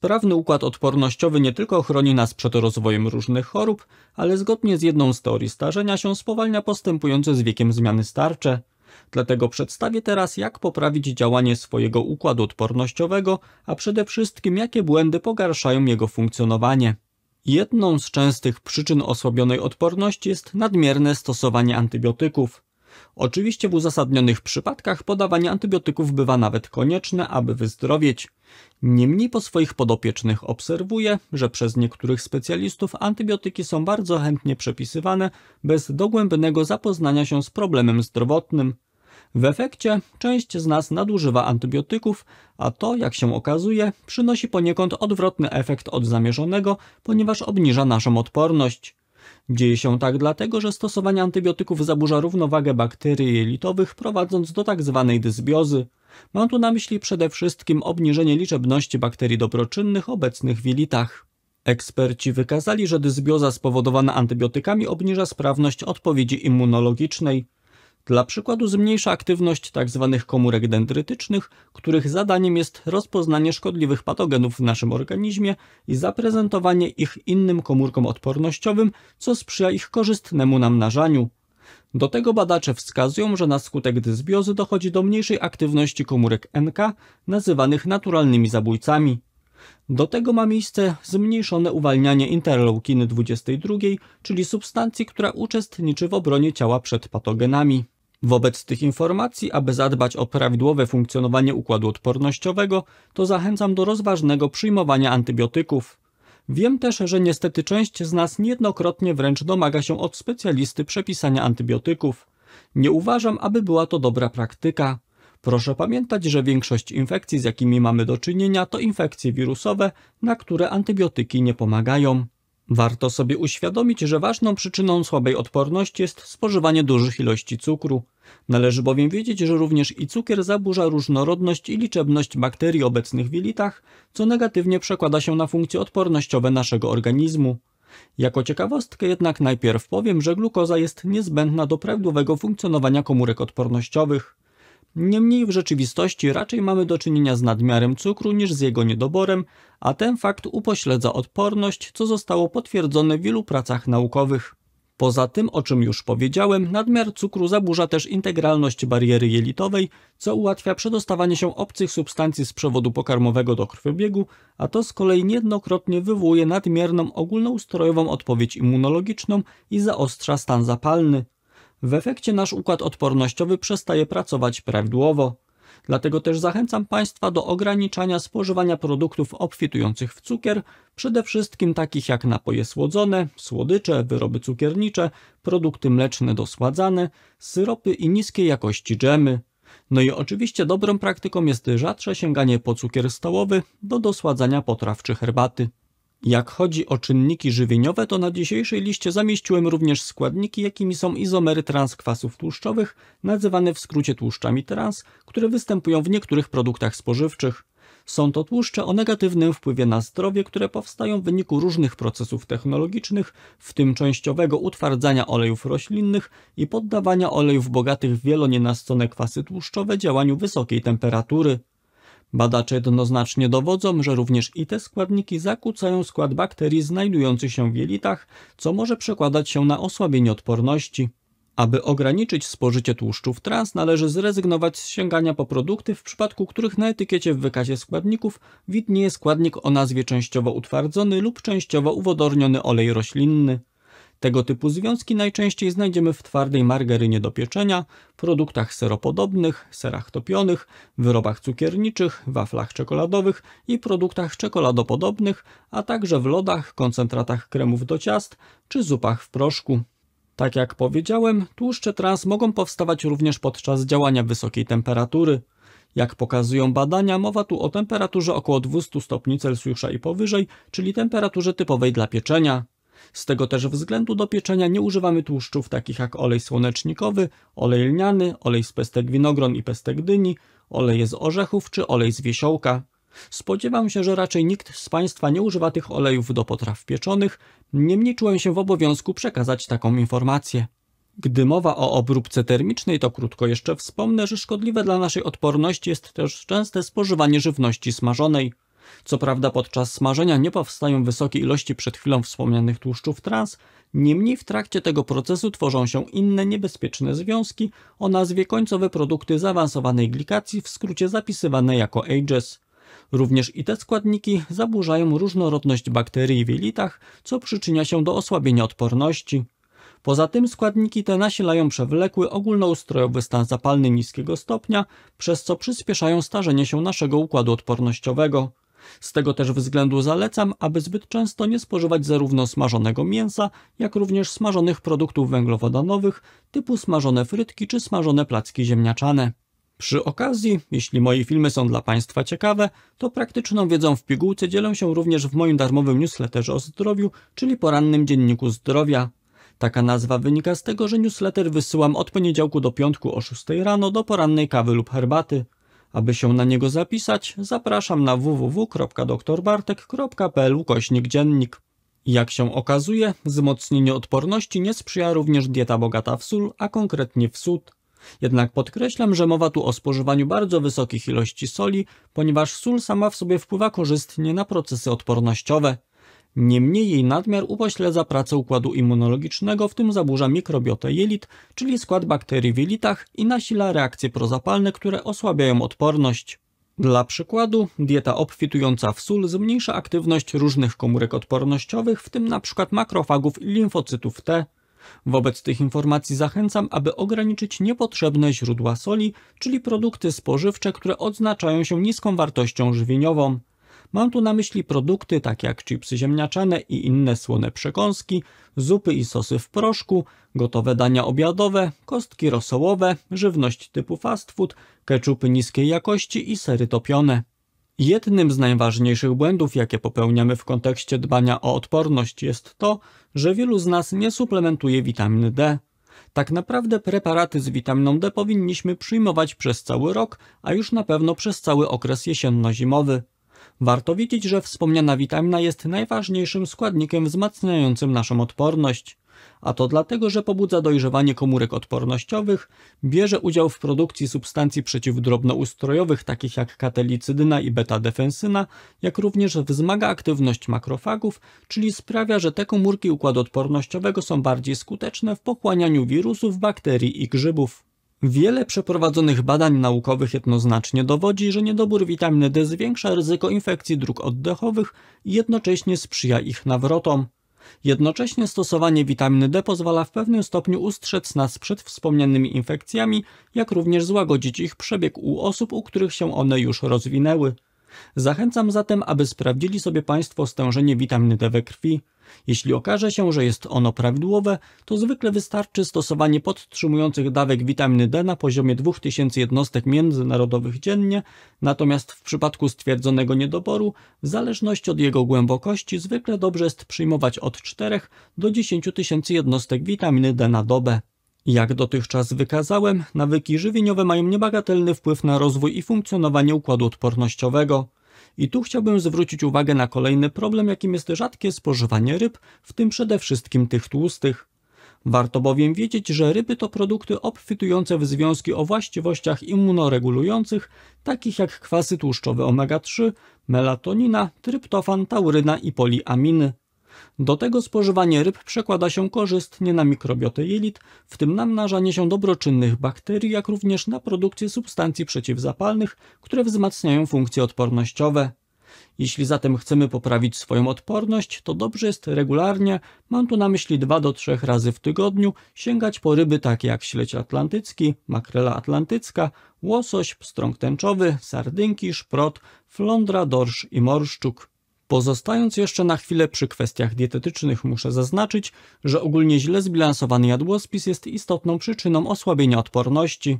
Sprawny układ odpornościowy nie tylko chroni nas przed rozwojem różnych chorób, ale zgodnie z jedną z teorii starzenia się spowalnia postępujące z wiekiem zmiany starcze. Dlatego przedstawię teraz, jak poprawić działanie swojego układu odpornościowego, a przede wszystkim jakie błędy pogarszają jego funkcjonowanie. Jedną z częstych przyczyn osłabionej odporności jest nadmierne stosowanie antybiotyków. Oczywiście w uzasadnionych przypadkach podawanie antybiotyków bywa nawet konieczne, aby wyzdrowieć. Niemniej po swoich podopiecznych obserwuję, że przez niektórych specjalistów antybiotyki są bardzo chętnie przepisywane bez dogłębnego zapoznania się z problemem zdrowotnym. W efekcie część z nas nadużywa antybiotyków, a to, jak się okazuje, przynosi poniekąd odwrotny efekt od zamierzonego, ponieważ obniża naszą odporność. Dzieje się tak dlatego, że stosowanie antybiotyków zaburza równowagę bakterii jelitowych, prowadząc do tzw. Tak dysbiozy. Mam tu na myśli przede wszystkim obniżenie liczebności bakterii dobroczynnych obecnych w jelitach. Eksperci wykazali, że dysbioza spowodowana antybiotykami obniża sprawność odpowiedzi immunologicznej, dla przykładu zmniejsza aktywność tzw. Tak komórek dendrytycznych, których zadaniem jest rozpoznanie szkodliwych patogenów w naszym organizmie i zaprezentowanie ich innym komórkom odpornościowym, co sprzyja ich korzystnemu namnażaniu. Do tego badacze wskazują, że na skutek dysbiozy dochodzi do mniejszej aktywności komórek NK, nazywanych naturalnymi zabójcami. Do tego ma miejsce zmniejszone uwalnianie interleukiny 22, czyli substancji, która uczestniczy w obronie ciała przed patogenami. Wobec tych informacji, aby zadbać o prawidłowe funkcjonowanie układu odpornościowego, to zachęcam do rozważnego przyjmowania antybiotyków. Wiem też, że niestety część z nas niejednokrotnie wręcz domaga się od specjalisty przepisania antybiotyków. Nie uważam, aby była to dobra praktyka. Proszę pamiętać, że większość infekcji, z jakimi mamy do czynienia, to infekcje wirusowe, na które antybiotyki nie pomagają. Warto sobie uświadomić, że ważną przyczyną słabej odporności jest spożywanie dużych ilości cukru. Należy bowiem wiedzieć, że również i cukier zaburza różnorodność i liczebność bakterii obecnych w jelitach, co negatywnie przekłada się na funkcje odpornościowe naszego organizmu. Jako ciekawostkę jednak najpierw powiem, że glukoza jest niezbędna do prawidłowego funkcjonowania komórek odpornościowych. Niemniej w rzeczywistości raczej mamy do czynienia z nadmiarem cukru niż z jego niedoborem, a ten fakt upośledza odporność, co zostało potwierdzone w wielu pracach naukowych. Poza tym, o czym już powiedziałem, nadmiar cukru zaburza też integralność bariery jelitowej, co ułatwia przedostawanie się obcych substancji z przewodu pokarmowego do krwiobiegu, a to z kolei niejednokrotnie wywołuje nadmierną ogólnoustrojową odpowiedź immunologiczną i zaostrza stan zapalny. W efekcie nasz układ odpornościowy przestaje pracować prawidłowo. Dlatego też zachęcam Państwa do ograniczania spożywania produktów obfitujących w cukier, przede wszystkim takich jak napoje słodzone, słodycze, wyroby cukiernicze, produkty mleczne dosładzane, syropy i niskiej jakości dżemy. No i oczywiście dobrą praktyką jest rzadsze sięganie po cukier stołowy do dosładzania potraw czy herbaty. Jak chodzi o czynniki żywieniowe, to na dzisiejszej liście zamieściłem również składniki, jakimi są izomery trans kwasów tłuszczowych, nazywane w skrócie tłuszczami trans, które występują w niektórych produktach spożywczych. Są to tłuszcze o negatywnym wpływie na zdrowie, które powstają w wyniku różnych procesów technologicznych, w tym częściowego utwardzania olejów roślinnych i poddawania olejów bogatych w wielonienasycone kwasy tłuszczowe działaniu wysokiej temperatury. Badacze jednoznacznie dowodzą, że również i te składniki zakłócają skład bakterii znajdujących się w jelitach, co może przekładać się na osłabienie odporności. Aby ograniczyć spożycie tłuszczów trans, należy zrezygnować z sięgania po produkty, w przypadku których na etykiecie w wykazie składników widnieje składnik o nazwie częściowo utwardzony lub częściowo uwodorniony olej roślinny. Tego typu związki najczęściej znajdziemy w twardej margarynie do pieczenia, produktach seropodobnych, serach topionych, wyrobach cukierniczych, waflach czekoladowych i produktach czekoladopodobnych, a także w lodach, koncentratach kremów do ciast czy zupach w proszku. Tak jak powiedziałem, tłuszcze trans mogą powstawać również podczas działania wysokiej temperatury. Jak pokazują badania, mowa tu o temperaturze około 200 stopni Celsjusza i powyżej, czyli temperaturze typowej dla pieczenia. Z tego też względu do pieczenia nie używamy tłuszczów takich jak olej słonecznikowy, olej lniany, olej z pestek winogron i pestek dyni, oleje z orzechów czy olej z wiesiołka. Spodziewam się, że raczej nikt z Państwa nie używa tych olejów do potraw pieczonych, niemniej czułem się w obowiązku przekazać taką informację. Gdy mowa o obróbce termicznej, to krótko jeszcze wspomnę, że szkodliwe dla naszej odporności jest też częste spożywanie żywności smażonej. Co prawda podczas smażenia nie powstają wysokie ilości przed chwilą wspomnianych tłuszczów trans, niemniej w trakcie tego procesu tworzą się inne niebezpieczne związki o nazwie końcowe produkty zaawansowanej glikacji, w skrócie zapisywane jako AGES. Również i te składniki zaburzają różnorodność bakterii w jelitach, co przyczynia się do osłabienia odporności. Poza tym składniki te nasilają przewlekły ogólnoustrojowy stan zapalny niskiego stopnia, przez co przyspieszają starzenie się naszego układu odpornościowego. Z tego też względu zalecam, aby zbyt często nie spożywać zarówno smażonego mięsa, jak również smażonych produktów węglowodanowych typu smażone frytki czy smażone placki ziemniaczane. Przy okazji, jeśli moje filmy są dla Państwa ciekawe, to praktyczną wiedzą w pigułce dzielę się również w moim darmowym newsletterze o zdrowiu, czyli porannym dzienniku zdrowia. Taka nazwa wynika z tego, że newsletter wysyłam od poniedziałku do piątku o 6 rano do porannej kawy lub herbaty. Aby się na niego zapisać, zapraszam na www.doktorbartek.pl ukośnik dziennik. Jak się okazuje, wzmocnieniu odporności nie sprzyja również dieta bogata w sól, a konkretnie w sód. Jednak podkreślam, że mowa tu o spożywaniu bardzo wysokich ilości soli, ponieważ sól sama w sobie wpływa korzystnie na procesy odpornościowe. Niemniej jej nadmiar upośledza pracę układu immunologicznego, w tym zaburza mikrobiotę jelit, czyli skład bakterii w jelitach i nasila reakcje prozapalne, które osłabiają odporność. Dla przykładu, dieta obfitująca w sól zmniejsza aktywność różnych komórek odpornościowych, w tym np. makrofagów i limfocytów T. Wobec tych informacji zachęcam, aby ograniczyć niepotrzebne źródła soli, czyli produkty spożywcze, które odznaczają się niską wartością żywieniową. Mam tu na myśli produkty takie jak chipsy ziemniaczane i inne słone przekąski, zupy i sosy w proszku, gotowe dania obiadowe, kostki rosołowe, żywność typu fast food, keczupy niskiej jakości i sery topione. Jednym z najważniejszych błędów, jakie popełniamy w kontekście dbania o odporność jest to, że wielu z nas nie suplementuje witaminy D. Tak naprawdę preparaty z witaminą D powinniśmy przyjmować przez cały rok, a już na pewno przez cały okres jesienno-zimowy. Warto wiedzieć, że wspomniana witamina jest najważniejszym składnikiem wzmacniającym naszą odporność. A to dlatego, że pobudza dojrzewanie komórek odpornościowych, bierze udział w produkcji substancji przeciwdrobnoustrojowych takich jak katelicydyna i beta-defensyna, jak również wzmaga aktywność makrofagów, czyli sprawia, że te komórki układu odpornościowego są bardziej skuteczne w pochłanianiu wirusów, bakterii i grzybów. Wiele przeprowadzonych badań naukowych jednoznacznie dowodzi, że niedobór witaminy D zwiększa ryzyko infekcji dróg oddechowych i jednocześnie sprzyja ich nawrotom. Jednocześnie stosowanie witaminy D pozwala w pewnym stopniu ustrzec nas przed wspomnianymi infekcjami, jak również złagodzić ich przebieg u osób, u których się one już rozwinęły. Zachęcam zatem, aby sprawdzili sobie Państwo stężenie witaminy D we krwi. Jeśli okaże się, że jest ono prawidłowe, to zwykle wystarczy stosowanie podtrzymujących dawek witaminy D na poziomie 2000 jednostek międzynarodowych dziennie, natomiast w przypadku stwierdzonego niedoboru, w zależności od jego głębokości, zwykle dobrze jest przyjmować od 4 do 10 tysięcy jednostek witaminy D na dobę. Jak dotychczas wykazałem, nawyki żywieniowe mają niebagatelny wpływ na rozwój i funkcjonowanie układu odpornościowego. I tu chciałbym zwrócić uwagę na kolejny problem, jakim jest rzadkie spożywanie ryb, w tym przede wszystkim tych tłustych. Warto bowiem wiedzieć, że ryby to produkty obfitujące w związki o właściwościach immunoregulujących, takich jak kwasy tłuszczowe omega-3, melatonina, tryptofan, tauryna i poliaminy. Do tego spożywanie ryb przekłada się korzystnie na mikrobiotę jelit, w tym na mnażanie się dobroczynnych bakterii, jak również na produkcję substancji przeciwzapalnych, które wzmacniają funkcje odpornościowe. Jeśli zatem chcemy poprawić swoją odporność, to dobrze jest regularnie, mam tu na myśli 2 do 3 razy w tygodniu, sięgać po ryby takie jak śledź atlantycki, makrela atlantycka, łosoś, pstrąg tęczowy, sardynki, szprot, flądra, dorsz i morszczuk. Pozostając jeszcze na chwilę przy kwestiach dietetycznych, muszę zaznaczyć, że ogólnie źle zbilansowany jadłospis jest istotną przyczyną osłabienia odporności.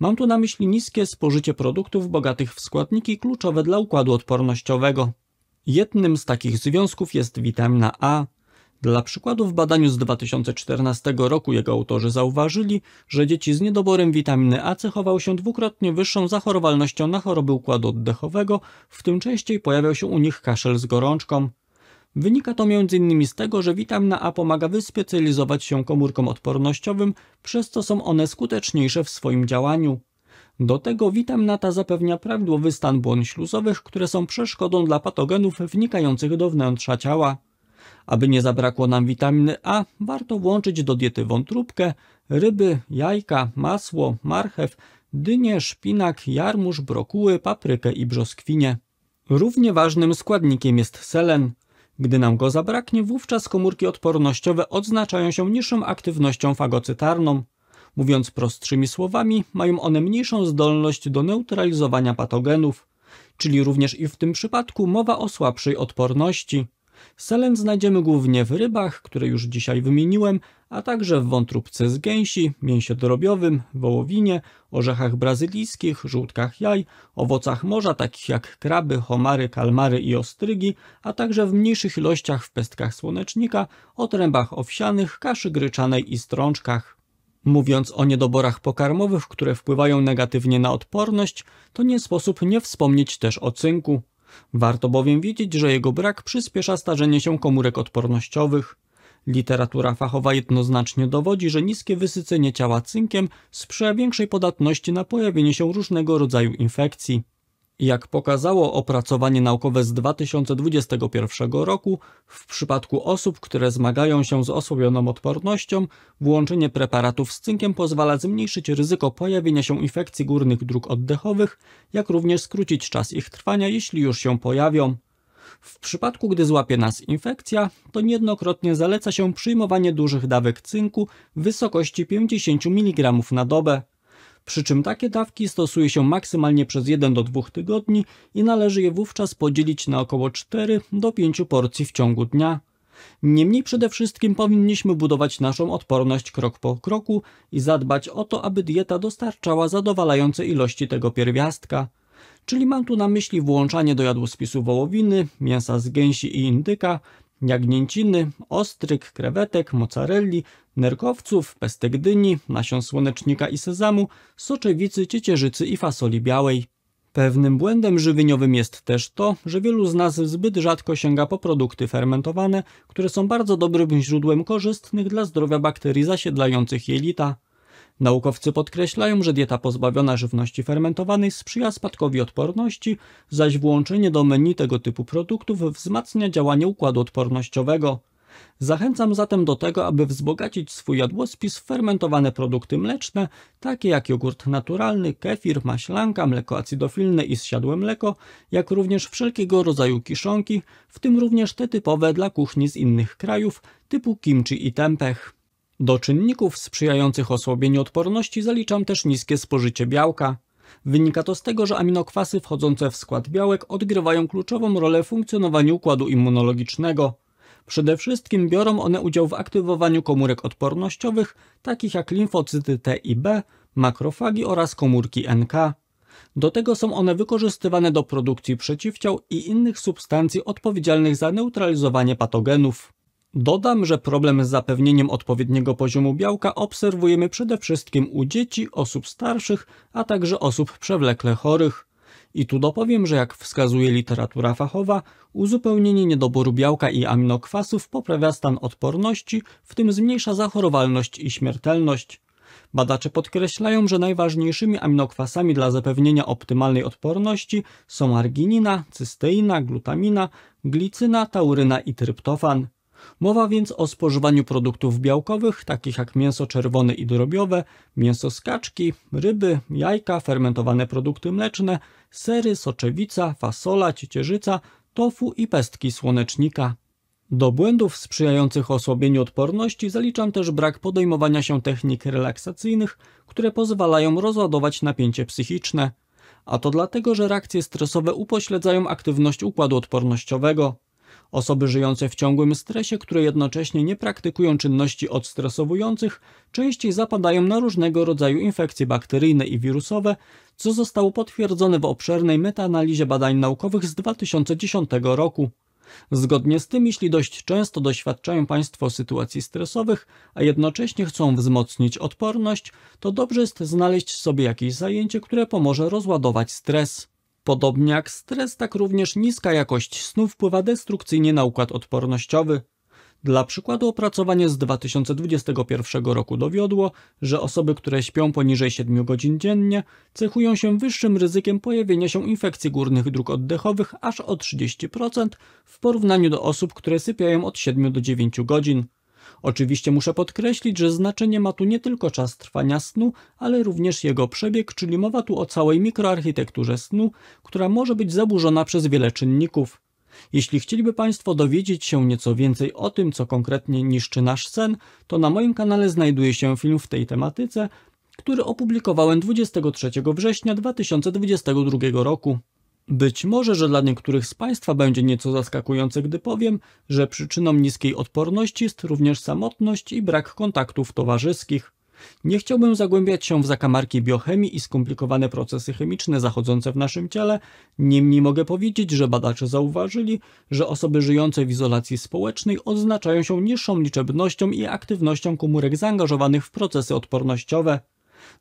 Mam tu na myśli niskie spożycie produktów bogatych w składniki kluczowe dla układu odpornościowego. Jednym z takich związków jest witamina A, dla przykładu w badaniu z 2014 roku jego autorzy zauważyli, że dzieci z niedoborem witaminy A cechował się dwukrotnie wyższą zachorowalnością na choroby układu oddechowego, w tym częściej pojawiał się u nich kaszel z gorączką. Wynika to m.in. z tego, że witamina A pomaga wyspecjalizować się komórkom odpornościowym, przez co są one skuteczniejsze w swoim działaniu. Do tego witamina ta zapewnia prawidłowy stan błon śluzowych, które są przeszkodą dla patogenów wnikających do wnętrza ciała. Aby nie zabrakło nam witaminy A, warto włączyć do diety wątróbkę, ryby, jajka, masło, marchew, dynie, szpinak, jarmuż, brokuły, paprykę i brzoskwinie. Równie ważnym składnikiem jest selen. Gdy nam go zabraknie, wówczas komórki odpornościowe odznaczają się niższą aktywnością fagocytarną. Mówiąc prostszymi słowami, mają one mniejszą zdolność do neutralizowania patogenów, czyli również i w tym przypadku mowa o słabszej odporności. Selen znajdziemy głównie w rybach, które już dzisiaj wymieniłem, a także w wątróbce z gęsi, mięsie drobiowym, wołowinie, orzechach brazylijskich, żółtkach jaj, owocach morza takich jak kraby, homary, kalmary i ostrygi, a także w mniejszych ilościach w pestkach słonecznika, otrębach owsianych, kaszy gryczanej i strączkach. Mówiąc o niedoborach pokarmowych, które wpływają negatywnie na odporność, to nie sposób nie wspomnieć też o cynku. Warto bowiem wiedzieć, że jego brak przyspiesza starzenie się komórek odpornościowych. Literatura fachowa jednoznacznie dowodzi, że niskie wysycenie ciała cynkiem sprzyja większej podatności na pojawienie się różnego rodzaju infekcji. Jak pokazało opracowanie naukowe z 2021 roku, w przypadku osób, które zmagają się z osłabioną odpornością, włączenie preparatów z cynkiem pozwala zmniejszyć ryzyko pojawienia się infekcji górnych dróg oddechowych, jak również skrócić czas ich trwania, jeśli już się pojawią. W przypadku, gdy złapie nas infekcja, to niejednokrotnie zaleca się przyjmowanie dużych dawek cynku w wysokości 50 mg na dobę przy czym takie dawki stosuje się maksymalnie przez 1 do 2 tygodni i należy je wówczas podzielić na około 4 do 5 porcji w ciągu dnia. Niemniej przede wszystkim powinniśmy budować naszą odporność krok po kroku i zadbać o to, aby dieta dostarczała zadowalające ilości tego pierwiastka. Czyli mam tu na myśli włączanie do jadłospisu wołowiny, mięsa z gęsi i indyka, jagnięciny, ostryk, krewetek, mozzarelli, nerkowców, pestek dyni, nasion słonecznika i sezamu, soczewicy, ciecierzycy i fasoli białej. Pewnym błędem żywieniowym jest też to, że wielu z nas zbyt rzadko sięga po produkty fermentowane, które są bardzo dobrym źródłem korzystnych dla zdrowia bakterii zasiedlających jelita. Naukowcy podkreślają, że dieta pozbawiona żywności fermentowanej sprzyja spadkowi odporności, zaś włączenie do menu tego typu produktów wzmacnia działanie układu odpornościowego. Zachęcam zatem do tego, aby wzbogacić swój jadłospis w fermentowane produkty mleczne, takie jak jogurt naturalny, kefir, maślanka, mleko acydofilne i zsiadłe mleko, jak również wszelkiego rodzaju kiszonki, w tym również te typowe dla kuchni z innych krajów, typu kimchi i tempeh. Do czynników sprzyjających osłabieniu odporności zaliczam też niskie spożycie białka. Wynika to z tego, że aminokwasy wchodzące w skład białek odgrywają kluczową rolę w funkcjonowaniu układu immunologicznego. Przede wszystkim biorą one udział w aktywowaniu komórek odpornościowych, takich jak limfocyty T i B, makrofagi oraz komórki NK. Do tego są one wykorzystywane do produkcji przeciwciał i innych substancji odpowiedzialnych za neutralizowanie patogenów. Dodam, że problem z zapewnieniem odpowiedniego poziomu białka obserwujemy przede wszystkim u dzieci, osób starszych, a także osób przewlekle chorych. I tu dopowiem, że jak wskazuje literatura fachowa, uzupełnienie niedoboru białka i aminokwasów poprawia stan odporności, w tym zmniejsza zachorowalność i śmiertelność. Badacze podkreślają, że najważniejszymi aminokwasami dla zapewnienia optymalnej odporności są arginina, cysteina, glutamina, glicyna, tauryna i tryptofan. Mowa więc o spożywaniu produktów białkowych, takich jak mięso czerwone i drobiowe, mięso skaczki, ryby, jajka, fermentowane produkty mleczne, sery, soczewica, fasola, ciecierzyca, tofu i pestki słonecznika. Do błędów sprzyjających osłabieniu odporności zaliczam też brak podejmowania się technik relaksacyjnych, które pozwalają rozładować napięcie psychiczne. A to dlatego, że reakcje stresowe upośledzają aktywność układu odpornościowego, Osoby żyjące w ciągłym stresie, które jednocześnie nie praktykują czynności odstresowujących, częściej zapadają na różnego rodzaju infekcje bakteryjne i wirusowe, co zostało potwierdzone w obszernej metaanalizie badań naukowych z 2010 roku. Zgodnie z tym, jeśli dość często doświadczają Państwo sytuacji stresowych, a jednocześnie chcą wzmocnić odporność, to dobrze jest znaleźć sobie jakieś zajęcie, które pomoże rozładować stres. Podobnie jak stres, tak również niska jakość snu wpływa destrukcyjnie na układ odpornościowy. Dla przykładu opracowanie z 2021 roku dowiodło, że osoby, które śpią poniżej 7 godzin dziennie, cechują się wyższym ryzykiem pojawienia się infekcji górnych dróg oddechowych aż o 30% w porównaniu do osób, które sypiają od 7 do 9 godzin. Oczywiście muszę podkreślić, że znaczenie ma tu nie tylko czas trwania snu, ale również jego przebieg, czyli mowa tu o całej mikroarchitekturze snu, która może być zaburzona przez wiele czynników. Jeśli chcieliby Państwo dowiedzieć się nieco więcej o tym, co konkretnie niszczy nasz sen, to na moim kanale znajduje się film w tej tematyce, który opublikowałem 23 września 2022 roku. Być może, że dla niektórych z Państwa będzie nieco zaskakujące, gdy powiem, że przyczyną niskiej odporności jest również samotność i brak kontaktów towarzyskich. Nie chciałbym zagłębiać się w zakamarki biochemii i skomplikowane procesy chemiczne zachodzące w naszym ciele, niemniej mogę powiedzieć, że badacze zauważyli, że osoby żyjące w izolacji społecznej odznaczają się niższą liczebnością i aktywnością komórek zaangażowanych w procesy odpornościowe.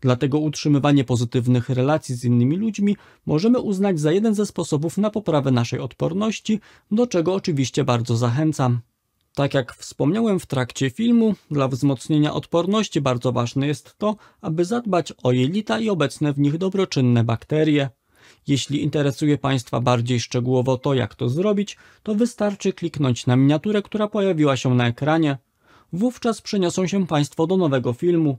Dlatego utrzymywanie pozytywnych relacji z innymi ludźmi możemy uznać za jeden ze sposobów na poprawę naszej odporności, do czego oczywiście bardzo zachęcam. Tak jak wspomniałem w trakcie filmu, dla wzmocnienia odporności bardzo ważne jest to, aby zadbać o jelita i obecne w nich dobroczynne bakterie. Jeśli interesuje Państwa bardziej szczegółowo to, jak to zrobić, to wystarczy kliknąć na miniaturę, która pojawiła się na ekranie. Wówczas przeniosą się Państwo do nowego filmu.